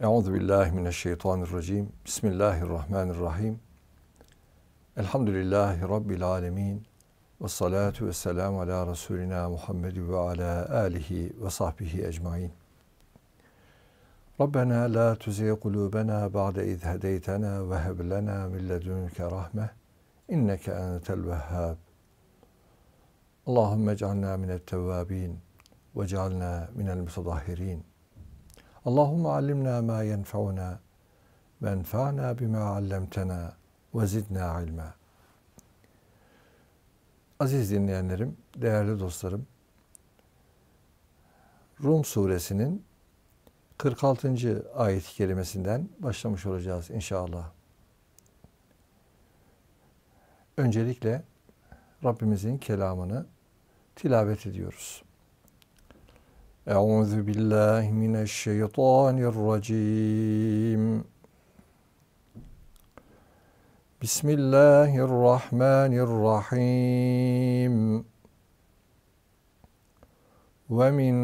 Euzu billahi mineşşeytanirracim. Bismillahirrahmanirrahim. Elhamdülillahi rabbil alamin. Ve salatu ve selam ala Resulina Muhammed ve ala alihi ve sahbihi ecmaîn. Rabbena la tuzigh kulubena ba'de iz hedeytena ve heb lena min ledunke rahme inneke entel vehhab. Allahümme ec'alna minel tevvabin ve ec'alna minel mutadahirin. Allahumme allimna ma yenfeuna ve enfa'na bima allemtena ve zidna ilma. Aziz dinleyenlerim, değerli dostlarım, Rum suresinin 46. ayet-i kerimesinden başlamış olacağız inşallah. Öncelikle Rabbimizin kelamını tilavet ediyoruz. أعوذ بالله من الشيطان الرجيم بسم الله الرحمن الرحيم ومن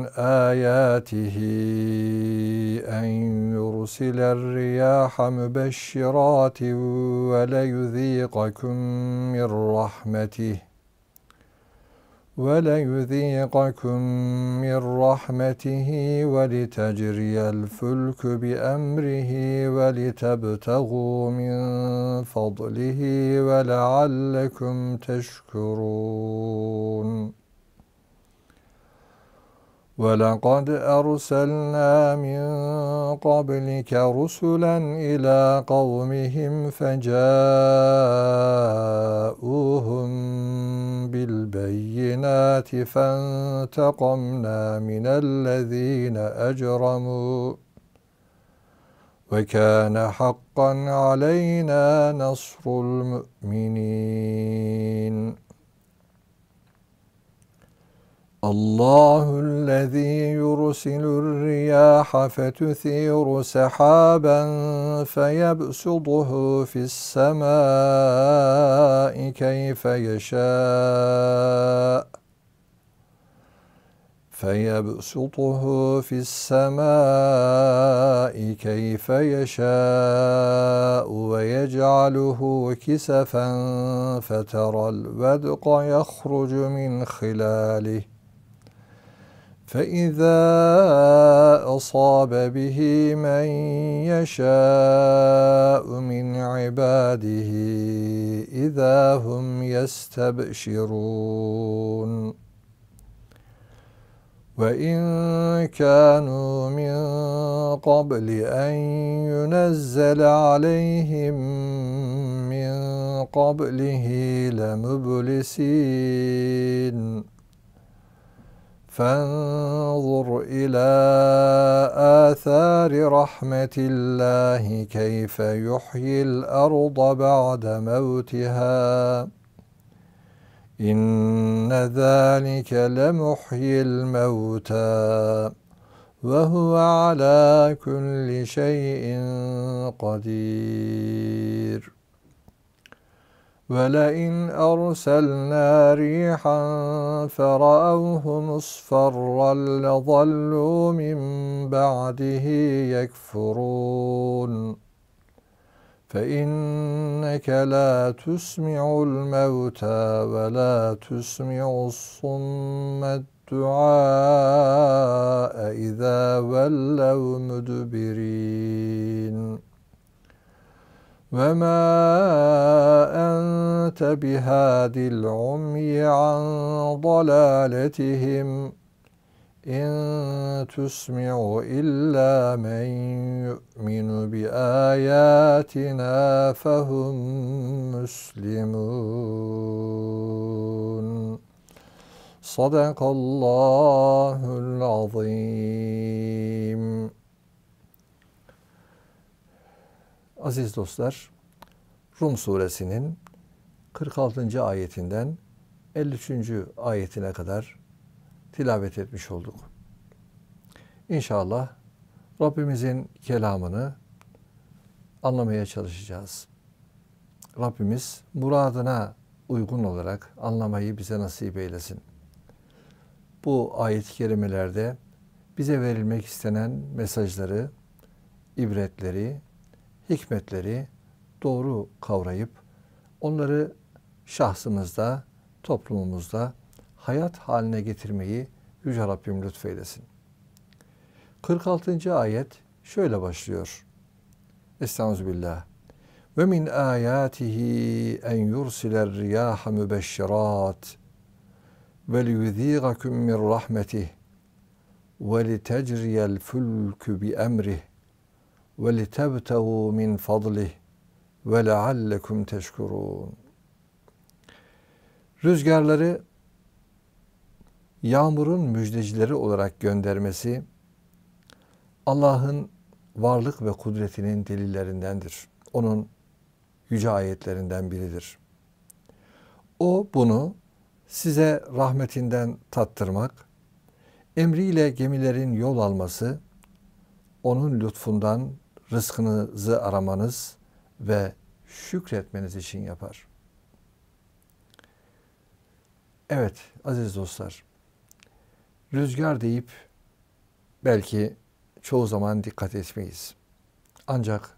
آياته أن يرسل الرياح مبشرات وليذيقكم من رحمته وليذيقكم من رحمته ولتجري الفلك بأمره ولتبتغوا من فضله ولعلكم تشكرون ولقد أرسلنا من قبلك رسلا إلى قومهم فجاءوهم بالبينات فانتقمنا من الذين أجرموا وكان حقا علينا نصر المؤمنين الله الذي يرسل الرياح فتثير سحابا فيبسطه في السماء كيف يشاء فيبسطه في السماء كيف يشاء ويجعله كسفا فترى الودق يخرج من خلاله فإذا أصاب به من يشاء من عباده إذا هم يستبشرون وإن كانوا من قبل أن ينزل عليهم من قبله لمبلسين فانظر إلى آثار رحمة الله كيف يحيي الأرض بعد موتها إن ذلك لمحيي الموتى وهو على كل شيء قدير ولئن أرسلنا ريحا فرأوه مصفرا لظلوا من بعده يكفرون فإنك لا تسمع الموتى ولا تسمع الصم الدعاء إذا ولوا مدبرين وما أنت بهاد العمي عن ضلالتهم إن تسمع إلا من يؤمن بآياتنا فهم مسلمون صدق الله العظيم Aziz dostlar, Rum suresinin 46. ayetinden 53. ayetine kadar tilavet etmiş olduk. İnşallah Rabbimizin kelamını anlamaya çalışacağız. Rabbimiz muradına uygun olarak anlamayı bize nasip eylesin. Bu ayet-i kerimelerde bize verilmek istenen mesajları, ibretleri, hikmetleri doğru kavrayıp onları şahsımızda, toplumumuzda hayat haline getirmeyi Yüce Rabbim lütfeylesin. 46. ayet şöyle başlıyor. Estağfirullah. Ve min ayatihi en yursiler riyaha mübeşşirat ve liyuzigakum min rahmetih ve litecriyel fulkü bi emrih وَلِتَبْتَغُوا مِنْ فَضْلِهِ وَلَعَلَّكُمْ تَشْكُرُونَ Rüzgarları yağmurun müjdecileri olarak göndermesi Allah'ın varlık ve kudretinin delillerindendir. Onun yüce ayetlerinden biridir. O bunu size rahmetinden tattırmak, emriyle gemilerin yol alması, onun lütfundan rızkınızı aramanız ve şükretmeniz için yapar. Evet aziz dostlar, rüzgar deyip belki çoğu zaman dikkat etmeyiz. Ancak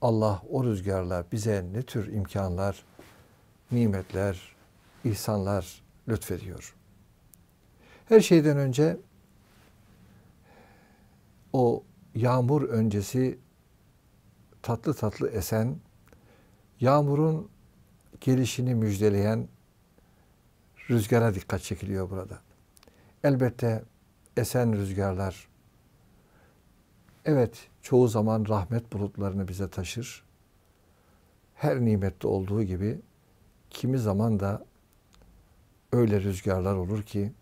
Allah o rüzgarla bize ne tür imkanlar, nimetler, ihsanlar lütfediyor. Her şeyden önce o yağmur öncesi tatlı tatlı esen, yağmurun gelişini müjdeleyen rüzgara dikkat çekiliyor burada. Elbette esen rüzgarlar, evet çoğu zaman rahmet bulutlarını bize taşır. Her nimette olduğu gibi kimi zaman da öyle rüzgarlar olur ki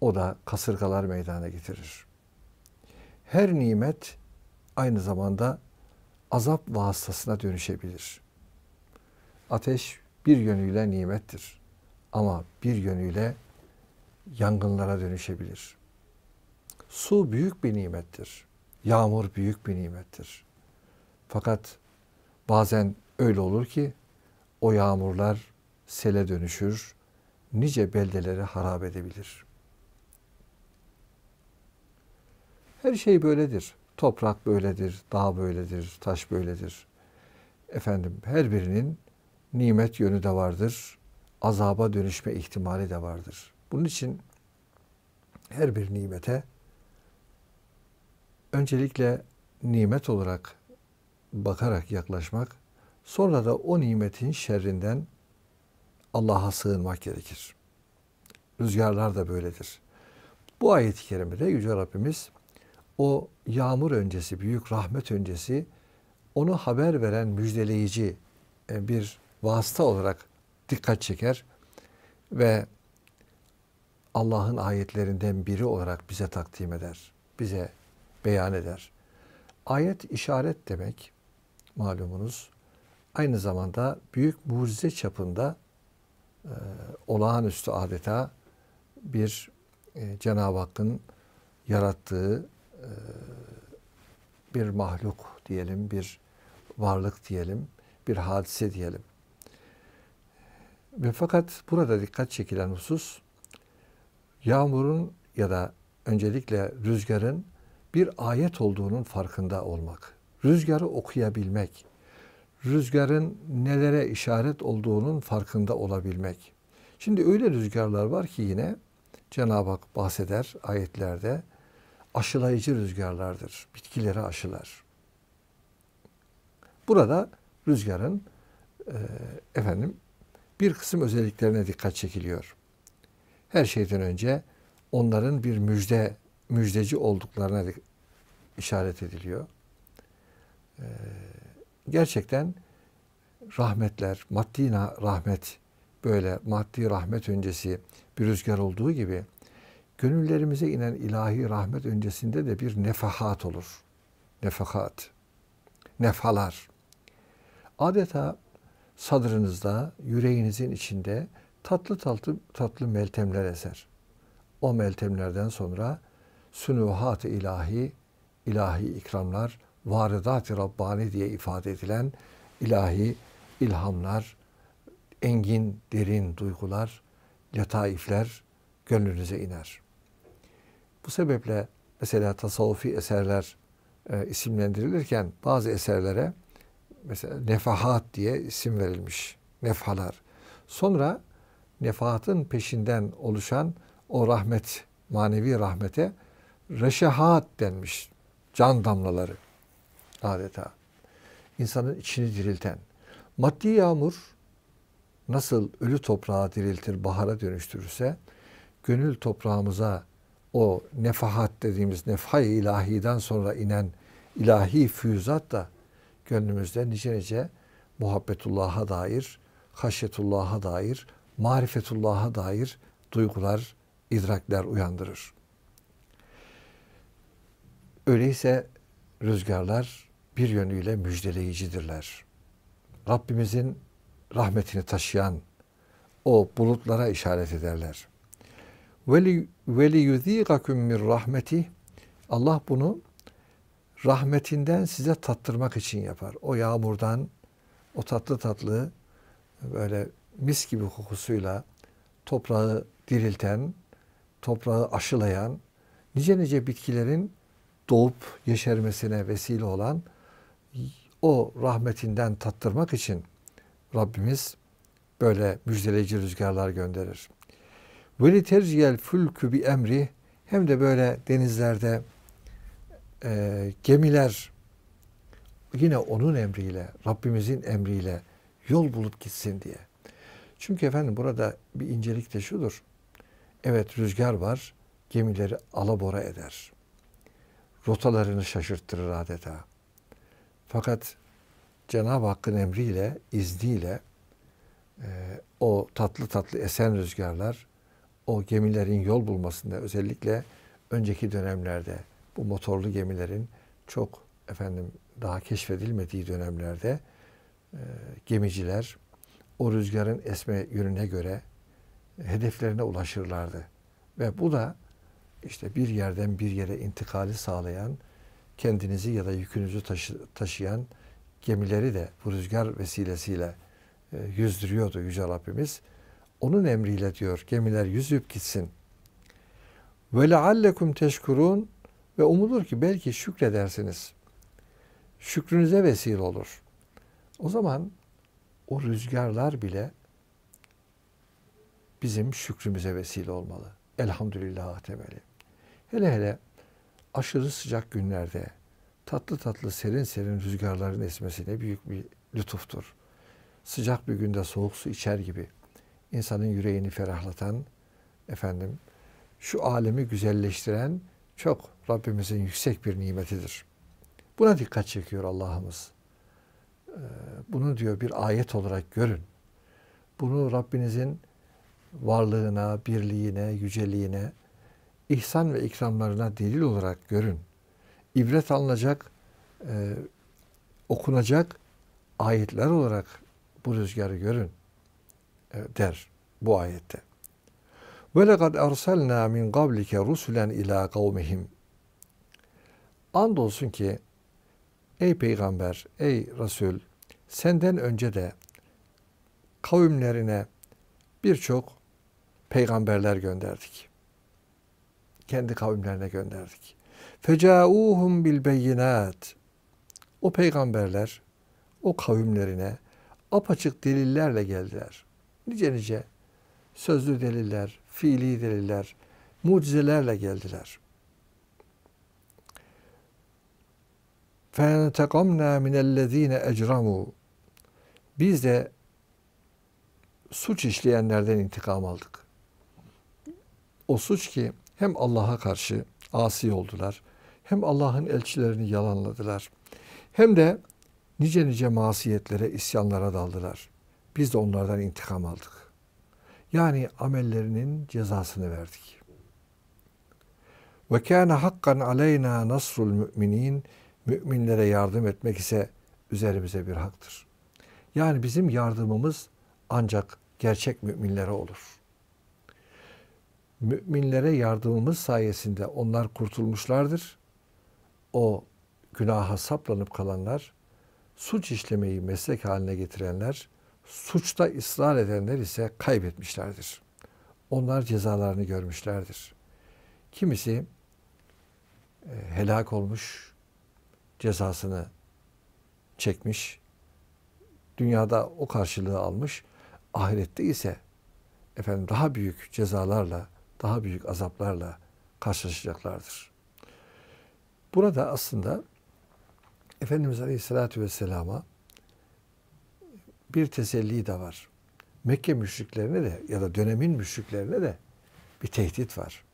o da kasırgalar meydana getirir her nimet aynı zamanda azap vasıtasına dönüşebilir. Ateş bir yönüyle nimettir ama bir yönüyle yangınlara dönüşebilir. Su büyük bir nimettir. Yağmur büyük bir nimettir. Fakat bazen öyle olur ki o yağmurlar sele dönüşür, nice beldeleri harap edebilir.'' Her şey böyledir. Toprak böyledir, dağ böyledir, taş böyledir. Efendim her birinin nimet yönü de vardır. Azaba dönüşme ihtimali de vardır. Bunun için her bir nimete öncelikle nimet olarak bakarak yaklaşmak, sonra da o nimetin şerrinden Allah'a sığınmak gerekir. Rüzgarlar da böyledir. Bu ayet-i kerimede Yüce Rabbimiz o yağmur öncesi, büyük rahmet öncesi onu haber veren müjdeleyici e, bir vasıta olarak dikkat çeker ve Allah'ın ayetlerinden biri olarak bize takdim eder, bize beyan eder. Ayet işaret demek malumunuz. Aynı zamanda büyük mucize çapında e, olağanüstü adeta bir e, Cenab-ı Hakk'ın yarattığı ee, bir mahluk diyelim, bir varlık diyelim, bir hadise diyelim. Ve fakat burada dikkat çekilen husus yağmurun ya da öncelikle rüzgarın bir ayet olduğunun farkında olmak. Rüzgarı okuyabilmek, rüzgarın nelere işaret olduğunun farkında olabilmek. Şimdi öyle rüzgarlar var ki yine Cenab-ı Hak bahseder ayetlerde aşılayıcı rüzgarlardır. Bitkileri aşılar. Burada rüzgarın e, efendim bir kısım özelliklerine dikkat çekiliyor. Her şeyden önce onların bir müjde müjdeci olduklarına işaret ediliyor. E, gerçekten rahmetler, maddi rahmet böyle maddi rahmet öncesi bir rüzgar olduğu gibi gönüllerimize inen ilahi rahmet öncesinde de bir nefahat olur. Nefahat, nefalar. Adeta sadrınızda, yüreğinizin içinde tatlı tatlı tatlı meltemler eser. O meltemlerden sonra sünuhat-ı ilahi, ilahi ikramlar, varidat-ı Rabbani diye ifade edilen ilahi ilhamlar, engin, derin duygular, letaifler gönlünüze iner.'' Bu sebeple mesela tasavvufi eserler e, isimlendirilirken bazı eserlere mesela nefahat diye isim verilmiş. Nefhalar. Sonra nefahatın peşinden oluşan o rahmet, manevi rahmete reşahat denmiş. Can damlaları adeta. İnsanın içini dirilten. Maddi yağmur nasıl ölü toprağı diriltir, bahara dönüştürürse, gönül toprağımıza o nefahat dediğimiz nefhay ilahiden sonra inen ilahi füyüzat da gönlümüzde nice nice muhabbetullah'a dair, haşyetullah'a dair, marifetullah'a dair duygular, idrakler uyandırır. Öyleyse rüzgarlar bir yönüyle müjdeleyicidirler. Rabbimizin rahmetini taşıyan o bulutlara işaret ederler. Ve li yuzikakum rahmeti. Allah bunu rahmetinden size tattırmak için yapar. O yağmurdan o tatlı tatlı böyle mis gibi kokusuyla toprağı dirilten, toprağı aşılayan, nice nice bitkilerin doğup yeşermesine vesile olan o rahmetinden tattırmak için Rabbimiz böyle müjdeleyici rüzgarlar gönderir. Ve li terciyel fülkü bi emri hem de böyle denizlerde e, gemiler yine onun emriyle, Rabbimizin emriyle yol bulup gitsin diye. Çünkü efendim burada bir incelik de şudur. Evet rüzgar var, gemileri alabora eder. Rotalarını şaşırttırır adeta. Fakat Cenab-ı Hakk'ın emriyle, izniyle e, o tatlı tatlı esen rüzgarlar o gemilerin yol bulmasında özellikle önceki dönemlerde bu motorlu gemilerin çok efendim daha keşfedilmediği dönemlerde e, gemiciler o rüzgarın esme yönüne göre e, hedeflerine ulaşırlardı. Ve bu da işte bir yerden bir yere intikali sağlayan, kendinizi ya da yükünüzü taşı, taşıyan gemileri de bu rüzgar vesilesiyle e, yüzdürüyordu Yüce Rabbimiz onun emriyle diyor gemiler yüzüp gitsin. Ve leallekum teşkurun ve umulur ki belki şükredersiniz. Şükrünüze vesile olur. O zaman o rüzgarlar bile bizim şükrümüze vesile olmalı. Elhamdülillah temeli. Hele hele aşırı sıcak günlerde tatlı tatlı serin serin rüzgarların esmesi ne büyük bir lütuftur. Sıcak bir günde soğuk su içer gibi insanın yüreğini ferahlatan, efendim şu alemi güzelleştiren çok Rabbimizin yüksek bir nimetidir. Buna dikkat çekiyor Allah'ımız. Ee, bunu diyor bir ayet olarak görün. Bunu Rabbinizin varlığına, birliğine, yüceliğine, ihsan ve ikramlarına delil olarak görün. İbret alınacak, e, okunacak ayetler olarak bu rüzgarı görün. E, der bu ayette. Ve lekad erselna min qablike rusulen ila kavmihim. Andolsun ki ey peygamber, ey Resul senden önce de kavimlerine birçok peygamberler gönderdik. Kendi kavimlerine gönderdik. Fecauhum bil beyinat. O peygamberler o kavimlerine apaçık delillerle geldiler nice nice sözlü deliller, fiili deliller, mucizelerle geldiler. فَاَنْتَقَمْنَا مِنَ الَّذ۪ينَ اَجْرَمُوا Biz de suç işleyenlerden intikam aldık. O suç ki hem Allah'a karşı asi oldular, hem Allah'ın elçilerini yalanladılar, hem de nice nice masiyetlere, isyanlara daldılar.'' Biz de onlardan intikam aldık. Yani amellerinin cezasını verdik. Ve kana hakkan aleyna nasrul müminin müminlere yardım etmek ise üzerimize bir haktır. Yani bizim yardımımız ancak gerçek müminlere olur. Müminlere yardımımız sayesinde onlar kurtulmuşlardır. O günaha saplanıp kalanlar, suç işlemeyi meslek haline getirenler Suçta ısrar edenler ise kaybetmişlerdir. Onlar cezalarını görmüşlerdir. Kimisi e, helak olmuş, cezasını çekmiş, dünyada o karşılığı almış, ahirette ise efendim daha büyük cezalarla, daha büyük azaplarla karşılaşacaklardır. Burada aslında Efendimiz Aleyhisselatü Vesselam'a bir teselli de var. Mekke müşriklerine de ya da dönemin müşriklerine de bir tehdit var.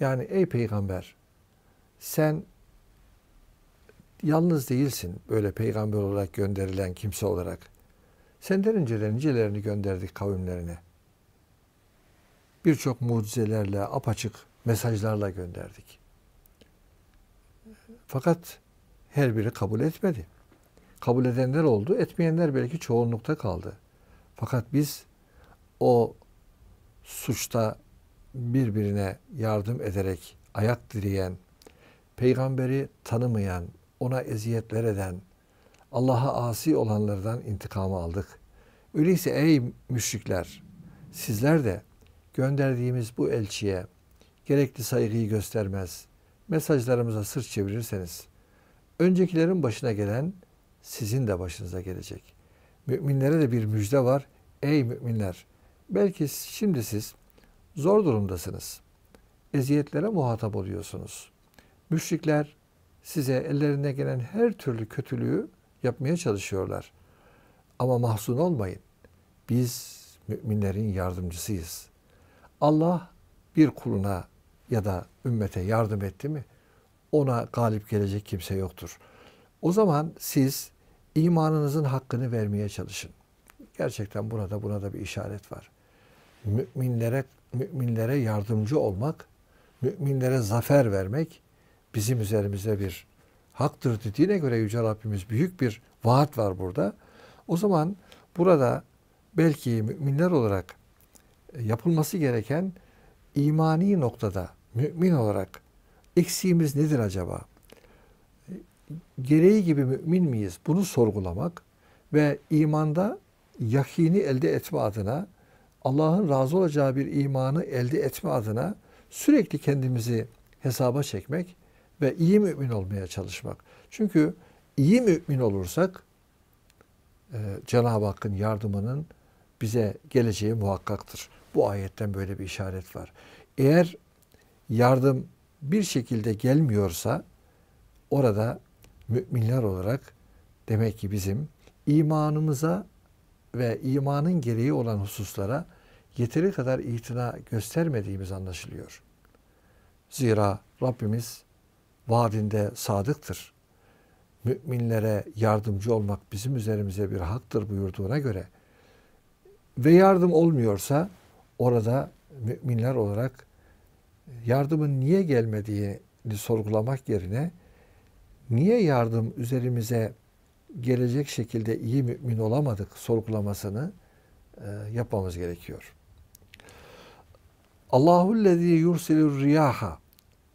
Yani ey peygamber sen yalnız değilsin böyle peygamber olarak gönderilen kimse olarak. Senden önceler nicelerini gönderdik kavimlerine. Birçok mucizelerle, apaçık mesajlarla gönderdik. Fakat her biri kabul etmedi kabul edenler oldu. Etmeyenler belki çoğunlukta kaldı. Fakat biz o suçta birbirine yardım ederek ayak direyen, peygamberi tanımayan, ona eziyetler eden, Allah'a asi olanlardan intikamı aldık. Öyleyse ey müşrikler, sizler de gönderdiğimiz bu elçiye gerekli saygıyı göstermez, mesajlarımıza sırt çevirirseniz, öncekilerin başına gelen sizin de başınıza gelecek. Müminlere de bir müjde var. Ey müminler! Belki şimdi siz zor durumdasınız. Eziyetlere muhatap oluyorsunuz. Müşrikler size ellerine gelen her türlü kötülüğü yapmaya çalışıyorlar. Ama mahzun olmayın. Biz müminlerin yardımcısıyız. Allah bir kuluna ya da ümmete yardım etti mi ona galip gelecek kimse yoktur. O zaman siz imanınızın hakkını vermeye çalışın. Gerçekten burada buna da bir işaret var. Müminlere müminlere yardımcı olmak, müminlere zafer vermek bizim üzerimize bir haktır dediğine göre Yüce Rabbimiz büyük bir vaat var burada. O zaman burada belki müminler olarak e, yapılması gereken imani noktada mümin olarak eksiğimiz nedir acaba? gereği gibi mümin miyiz? Bunu sorgulamak ve imanda yakini elde etme adına, Allah'ın razı olacağı bir imanı elde etme adına sürekli kendimizi hesaba çekmek ve iyi mümin olmaya çalışmak. Çünkü iyi mümin olursak e, Cenab-ı Hakk'ın yardımının bize geleceği muhakkaktır. Bu ayetten böyle bir işaret var. Eğer yardım bir şekilde gelmiyorsa orada müminler olarak demek ki bizim imanımıza ve imanın gereği olan hususlara yeteri kadar itina göstermediğimiz anlaşılıyor. Zira Rabbimiz vaadinde sadıktır. Müminlere yardımcı olmak bizim üzerimize bir haktır buyurduğuna göre ve yardım olmuyorsa orada müminler olarak yardımın niye gelmediğini sorgulamak yerine niye yardım üzerimize gelecek şekilde iyi mümin olamadık sorgulamasını e, yapmamız gerekiyor. Allahu lezî yursilur riyaha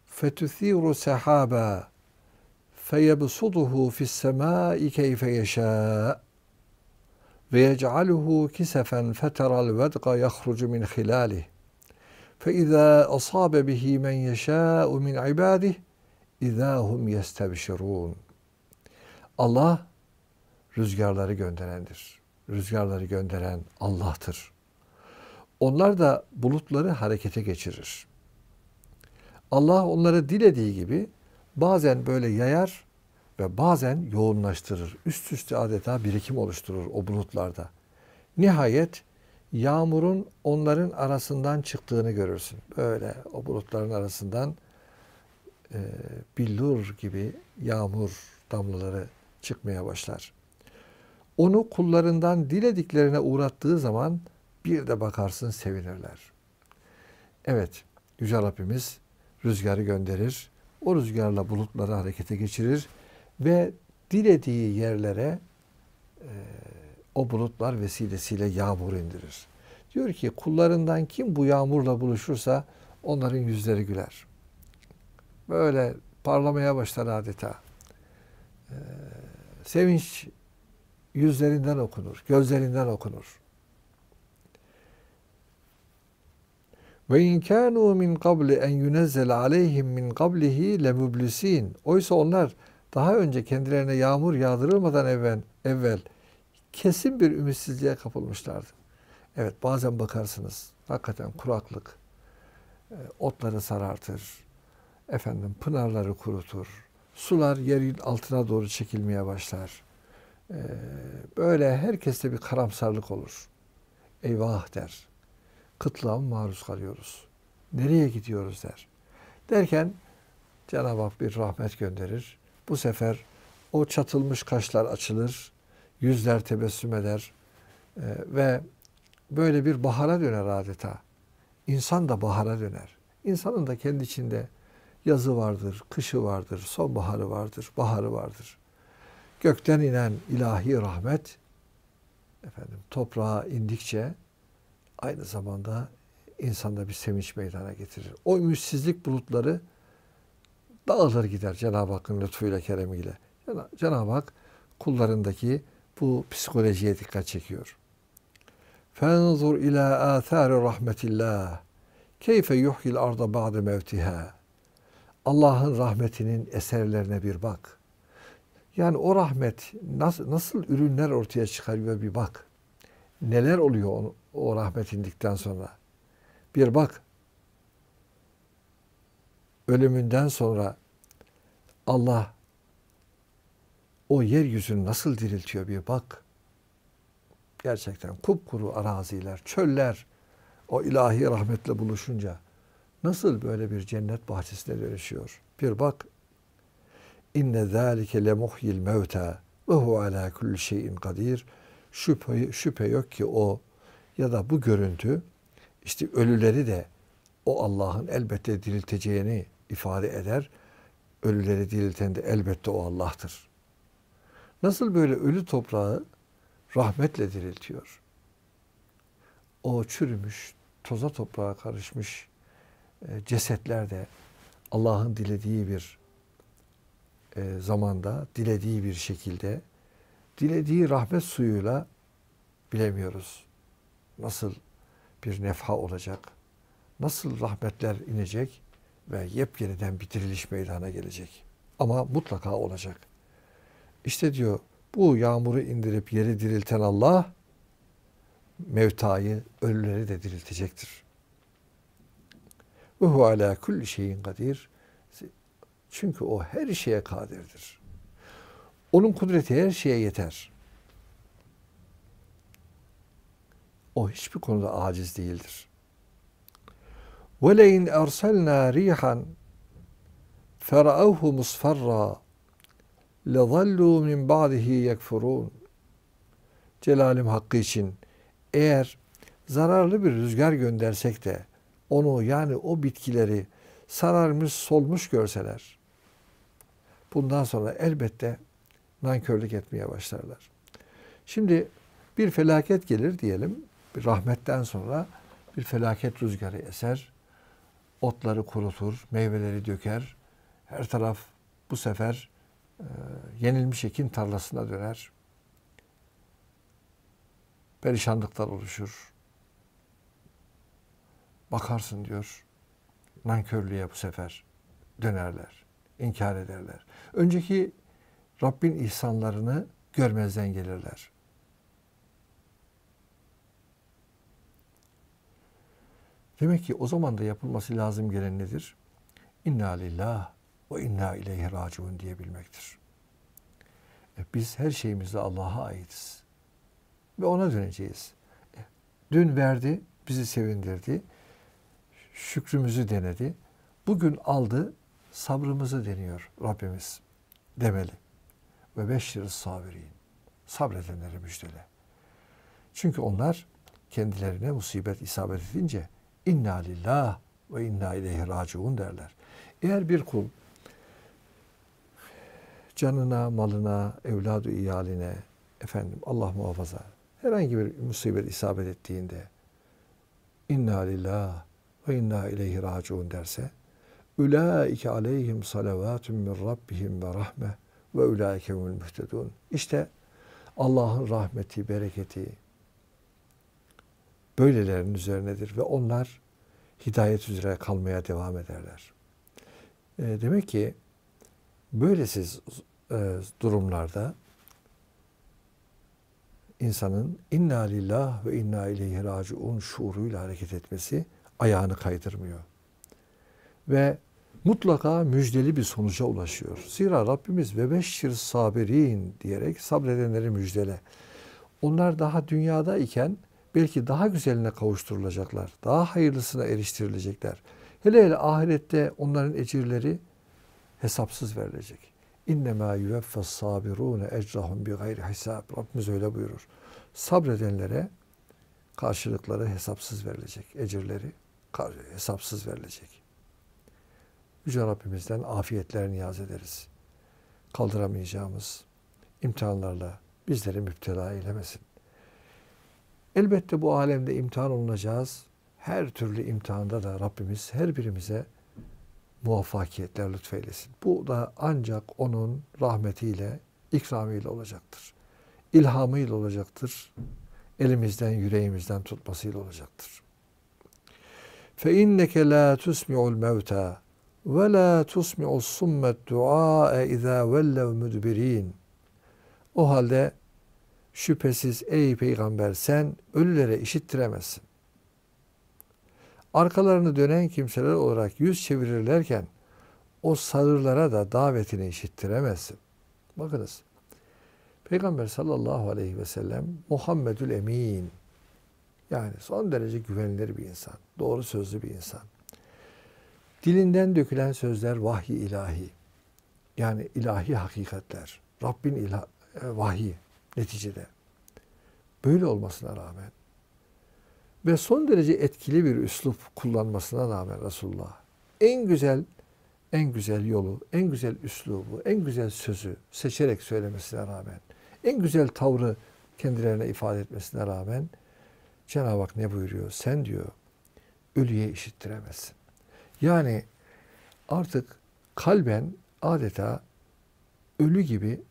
fetuthiru sehaba feyebsuduhu fis semâi keyfe yeşâ ve yec'aluhu kisefen feteral vedqa yahrucu min hilâlih فإذا أصاب به من يشاء min عباده İzâhum yestebşirûn. Allah rüzgarları gönderendir. Rüzgarları gönderen Allah'tır. Onlar da bulutları harekete geçirir. Allah onları dilediği gibi bazen böyle yayar ve bazen yoğunlaştırır. Üst üste adeta birikim oluşturur o bulutlarda. Nihayet yağmurun onların arasından çıktığını görürsün. Böyle o bulutların arasından e, billur gibi yağmur damlaları çıkmaya başlar. Onu kullarından dilediklerine uğrattığı zaman bir de bakarsın sevinirler. Evet, Yüce Rabbimiz rüzgarı gönderir. O rüzgarla bulutları harekete geçirir ve dilediği yerlere e, o bulutlar vesilesiyle yağmur indirir. Diyor ki kullarından kim bu yağmurla buluşursa onların yüzleri güler böyle parlamaya başlar adeta. Ee, sevinç yüzlerinden okunur, gözlerinden okunur. Ve in kanu min qabli en yunzel aleyhim min qablihi lemublisin. Oysa onlar daha önce kendilerine yağmur yağdırılmadan evvel, evvel kesin bir ümitsizliğe kapılmışlardı. Evet bazen bakarsınız hakikaten kuraklık e, otları sarartır, efendim pınarları kurutur. Sular yerin altına doğru çekilmeye başlar. Ee, böyle herkeste bir karamsarlık olur. Eyvah der. Kıtlığa maruz kalıyoruz. Nereye gidiyoruz der. Derken Cenab-ı Hak bir rahmet gönderir. Bu sefer o çatılmış kaşlar açılır. Yüzler tebessüm eder. Ee, ve böyle bir bahara döner adeta. İnsan da bahara döner. İnsanın da kendi içinde Yazı vardır, kışı vardır, sonbaharı vardır, baharı vardır. Gökten inen ilahi rahmet efendim toprağa indikçe aynı zamanda insanda bir sevinç meydana getirir. O ümitsizlik bulutları dağılır gider Cenab-ı Hakk'ın lütfuyla, keremiyle. Cenab-ı Hak kullarındaki bu psikolojiye dikkat çekiyor. Fenzur ila athari rahmetillah. Keyfe yuhyil arda ba'de mevtiha. Allah'ın rahmetinin eserlerine bir bak. Yani o rahmet nasıl, nasıl ürünler ortaya çıkarıyor bir bak. Neler oluyor o, o rahmet indikten sonra? Bir bak. Ölümünden sonra Allah o yeryüzünü nasıl diriltiyor bir bak. Gerçekten kupkuru araziler, çöller o ilahi rahmetle buluşunca nasıl böyle bir cennet bahçesine dönüşüyor? Bir bak. İnne zâlike le muhyil mevte ve hu alâ kulli şeyin kadir. Şüphe, şüphe yok ki o ya da bu görüntü işte ölüleri de o Allah'ın elbette dirilteceğini ifade eder. Ölüleri dirilten de elbette o Allah'tır. Nasıl böyle ölü toprağı rahmetle diriltiyor? O çürümüş, toza toprağa karışmış e, cesetler de Allah'ın dilediği bir e, zamanda, dilediği bir şekilde, dilediği rahmet suyuyla bilemiyoruz. Nasıl bir nefha olacak, nasıl rahmetler inecek ve yepyeniden bitiriliş meydana gelecek. Ama mutlaka olacak. İşte diyor bu yağmuru indirip yeri dirilten Allah mevtayı, ölüleri de diriltecektir. Ve hu ala kulli şeyin kadir. Çünkü o her şeye kadirdir. Onun kudreti her şeye yeter. O hiçbir konuda aciz değildir. وَلَيْنْ اَرْسَلْنَا رِيحًا فَرَأَوْهُ مُصْفَرًّا لَظَلُّوا مِنْ بَعْدِهِ يَكْفُرُونَ Celalim hakkı için eğer zararlı bir rüzgar göndersek de onu yani o bitkileri sararmış, solmuş görseler bundan sonra elbette nankörlük etmeye başlarlar. Şimdi bir felaket gelir diyelim. Bir rahmetten sonra bir felaket rüzgarı eser. Otları kurutur, meyveleri döker. Her taraf bu sefer e, yenilmiş ekin tarlasına döner. Perişanlıklar oluşur. Bakarsın diyor. Nankörlüğe bu sefer dönerler. inkar ederler. Önceki Rabbin ihsanlarını görmezden gelirler. Demek ki o zaman da yapılması lazım gelen nedir? İnna lillah ve inna ileyhi raciun diyebilmektir. E biz her şeyimizi Allah'a aitiz. Ve ona döneceğiz. E, dün verdi, bizi sevindirdi şükrümüzü denedi. Bugün aldı sabrımızı deniyor Rabbimiz demeli. Ve beş beşir sabirin. Sabredenleri müjdele. Çünkü onlar kendilerine musibet isabet edince inna lillah ve inna ileyhi raciun derler. Eğer bir kul canına, malına, evladı iyaline, efendim Allah muhafaza herhangi bir musibet isabet ettiğinde inna lillah ve inna ileyhi raciun derse Ülaike aleyhim salavatun min rabbihim ve rahme ve ülaike humul muhtedun. İşte Allah'ın rahmeti, bereketi böylelerin üzerinedir ve onlar hidayet üzere kalmaya devam ederler. E, demek ki böylesiz e, durumlarda insanın inna lillah ve inna ileyhi raciun şuuruyla hareket etmesi ayağını kaydırmıyor. Ve mutlaka müjdeli bir sonuca ulaşıyor. Zira Rabbimiz ve beşşir sabirin diyerek sabredenleri müjdele. Onlar daha dünyada iken belki daha güzeline kavuşturulacaklar. Daha hayırlısına eriştirilecekler. Hele hele ahirette onların ecirleri hesapsız verilecek. İnnemâ yüveffes sabirûne ecrahum bi gayri hesab. Rabbimiz öyle buyurur. Sabredenlere karşılıkları hesapsız verilecek ecirleri hesapsız verilecek. Yüce Rabbimizden afiyetler niyaz ederiz. Kaldıramayacağımız imtihanlarla bizleri müptela eylemesin. Elbette bu alemde imtihan olunacağız. Her türlü imtihanda da Rabbimiz her birimize muvaffakiyetler lütfeylesin. Bu da ancak onun rahmetiyle, ikramıyla olacaktır. İlhamıyla olacaktır. Elimizden, yüreğimizden tutmasıyla olacaktır. فَاِنَّكَ لَا تُسْمِعُ الْمَوْتَى وَلَا تُسْمِعُ الصُّمَّ الدُّعَاءَ اِذَا وَلَّوْ مُدْبِر۪ينَ O halde şüphesiz ey peygamber sen ölülere işittiremezsin. Arkalarını dönen kimseler olarak yüz çevirirlerken o sarırlara da davetini işittiremezsin. Bakınız Peygamber sallallahu aleyhi ve sellem Muhammedül Emin yani son derece güvenilir bir insan. Doğru sözlü bir insan. Dilinden dökülen sözler vahyi ilahi. Yani ilahi hakikatler. Rabbin ilah, e, vahyi neticede. Böyle olmasına rağmen ve son derece etkili bir üslup kullanmasına rağmen Resulullah en güzel en güzel yolu, en güzel üslubu, en güzel sözü seçerek söylemesine rağmen, en güzel tavrı kendilerine ifade etmesine rağmen Cenab-ı Hak ne buyuruyor? Sen diyor ölüye işittiremezsin. Yani artık kalben adeta ölü gibi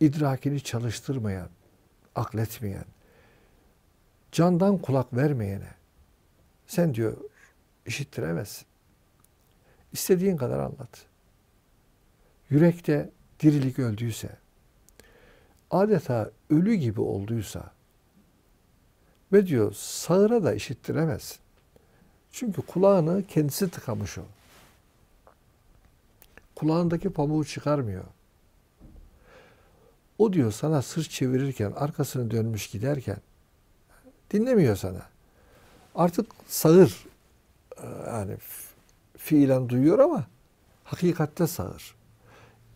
idrakini çalıştırmayan, akletmeyen, candan kulak vermeyene sen diyor işittiremezsin. İstediğin kadar anlat. Yürekte dirilik öldüyse, adeta ölü gibi olduysa, ve diyor sağıra da işittiremezsin. Çünkü kulağını kendisi tıkamış o. Kulağındaki pamuğu çıkarmıyor. O diyor sana sırt çevirirken, arkasını dönmüş giderken dinlemiyor sana. Artık sağır e, yani fiilen duyuyor ama hakikatte sağır.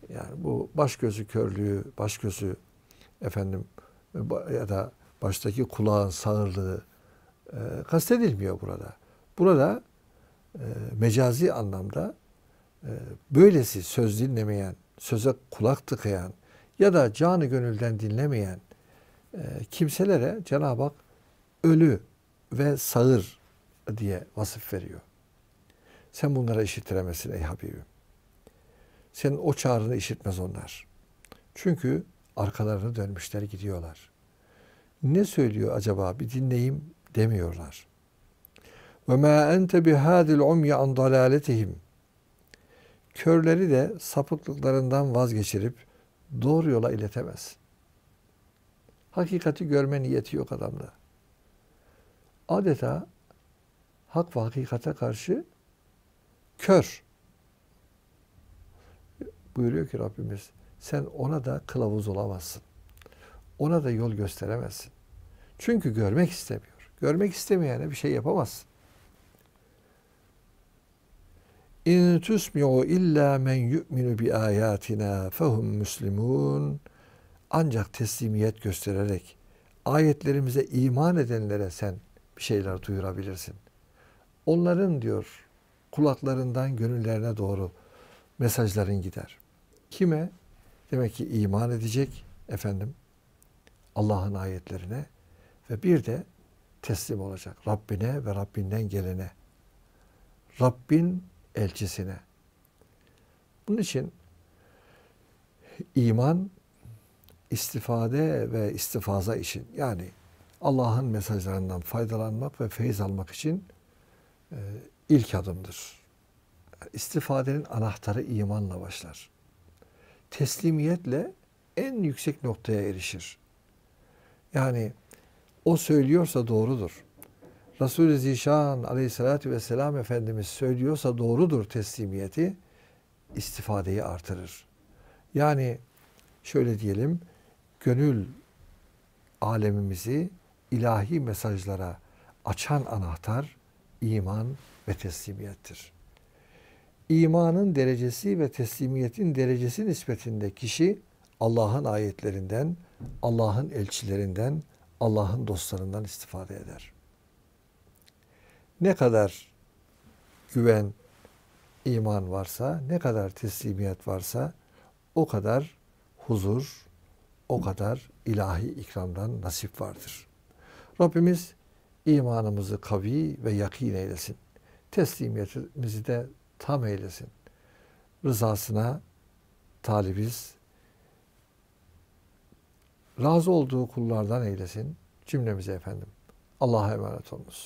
Yani bu baş gözü körlüğü, baş gözü efendim e, ya da baştaki kulağın sağırlığı e, kastedilmiyor burada. Burada e, mecazi anlamda e, böylesi söz dinlemeyen, söze kulak tıkayan ya da canı gönülden dinlemeyen e, kimselere Cenab-ı Hak ölü ve sağır diye vasıf veriyor. Sen bunlara işittiremezsin ey Habibim. Senin o çağrını işitmez onlar. Çünkü arkalarını dönmüşler gidiyorlar ne söylüyor acaba bir dinleyeyim demiyorlar. Ve ma ente bihadil umye an dalaletihim. Körleri de sapıklıklarından vazgeçirip doğru yola iletemez. Hakikati görme niyeti yok adamda. Adeta hak ve hakikate karşı kör. Buyuruyor ki Rabbimiz sen ona da kılavuz olamazsın ona da yol gösteremezsin. Çünkü görmek istemiyor. Görmek istemeyene bir şey yapamazsın. İn tusmi'u illa men yu'minu bi ayatina fehum muslimun. Ancak teslimiyet göstererek ayetlerimize iman edenlere sen bir şeyler duyurabilirsin. Onların diyor kulaklarından gönüllerine doğru mesajların gider. Kime? Demek ki iman edecek efendim Allah'ın ayetlerine ve bir de teslim olacak Rabbine ve Rabbinden gelene. Rabbin elçisine. Bunun için iman istifade ve istifaza için yani Allah'ın mesajlarından faydalanmak ve feyiz almak için e, ilk adımdır. İstifadenin anahtarı imanla başlar. Teslimiyetle en yüksek noktaya erişir. Yani o söylüyorsa doğrudur. Resul-i Zişan aleyhissalatü vesselam Efendimiz söylüyorsa doğrudur teslimiyeti istifadeyi artırır. Yani şöyle diyelim gönül alemimizi ilahi mesajlara açan anahtar iman ve teslimiyettir. İmanın derecesi ve teslimiyetin derecesi nispetinde kişi Allah'ın ayetlerinden, Allah'ın elçilerinden, Allah'ın dostlarından istifade eder. Ne kadar güven, iman varsa, ne kadar teslimiyet varsa o kadar huzur, o kadar ilahi ikramdan nasip vardır. Rabbimiz imanımızı kavi ve yakin eylesin. Teslimiyetimizi de tam eylesin. Rızasına talibiz, razı olduğu kullardan eylesin cümlemize efendim. Allah'a emanet olunuz.